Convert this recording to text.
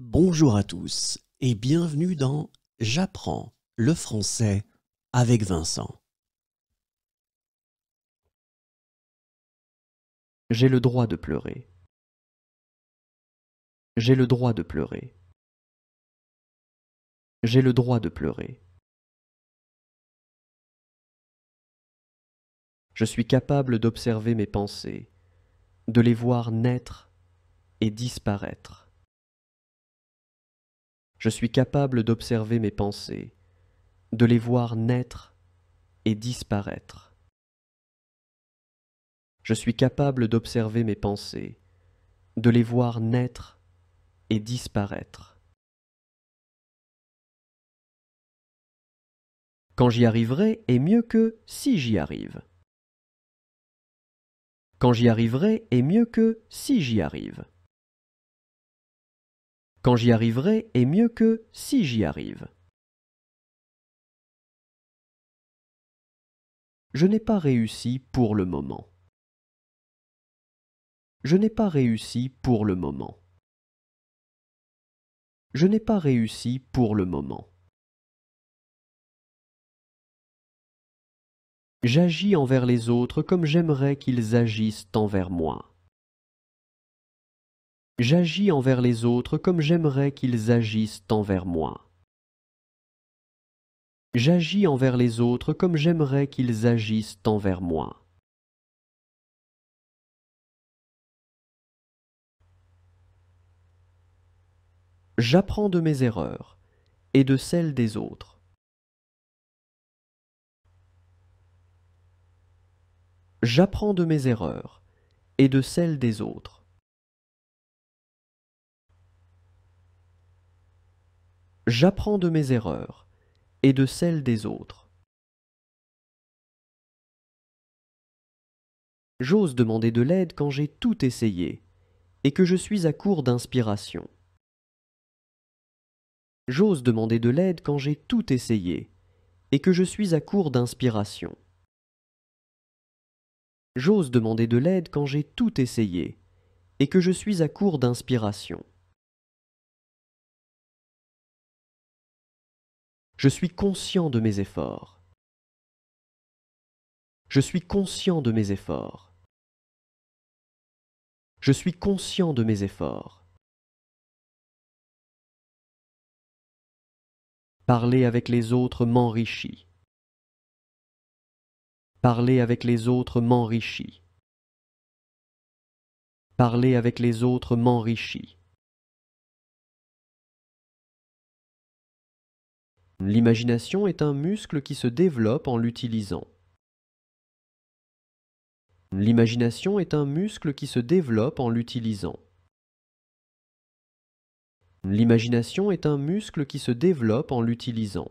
Bonjour à tous et bienvenue dans J'apprends le français avec Vincent. J'ai le droit de pleurer. J'ai le droit de pleurer. J'ai le droit de pleurer. Je suis capable d'observer mes pensées, de les voir naître et disparaître je suis capable d'observer mes pensées, de les voir naître et disparaître. Je suis capable d'observer mes pensées, de les voir naître et disparaître. Quand j'y arriverai est mieux que si j'y arrive. Quand j'y arriverai est mieux que si j'y arrive. Quand j'y arriverai est mieux que si j'y arrive. Je n'ai pas réussi pour le moment. Je n'ai pas réussi pour le moment. Je n'ai pas réussi pour le moment. J'agis envers les autres comme j'aimerais qu'ils agissent envers moi. J'agis envers les autres comme j'aimerais qu'ils agissent envers moi. J'agis envers les autres comme j'aimerais qu'ils agissent envers moi. J'apprends de mes erreurs et de celles des autres. J'apprends de mes erreurs et de celles des autres. J'apprends de mes erreurs et de celles des autres. J'ose demander de l'aide quand j'ai tout essayé et que je suis à court d'inspiration. J'ose demander de l'aide quand j'ai tout essayé et que je suis à court d'inspiration. J'ose demander de l'aide quand j'ai tout essayé et que je suis à court d'inspiration. Je suis conscient de mes efforts. Je suis conscient de mes efforts. Je suis conscient de mes efforts. Parler avec les autres m'enrichit. Parler avec les autres m'enrichit. Parler avec les autres m'enrichit. L'imagination est un muscle qui se développe en l'utilisant. L'imagination est un muscle qui se développe en l'utilisant. L'imagination est un muscle qui se développe en l'utilisant.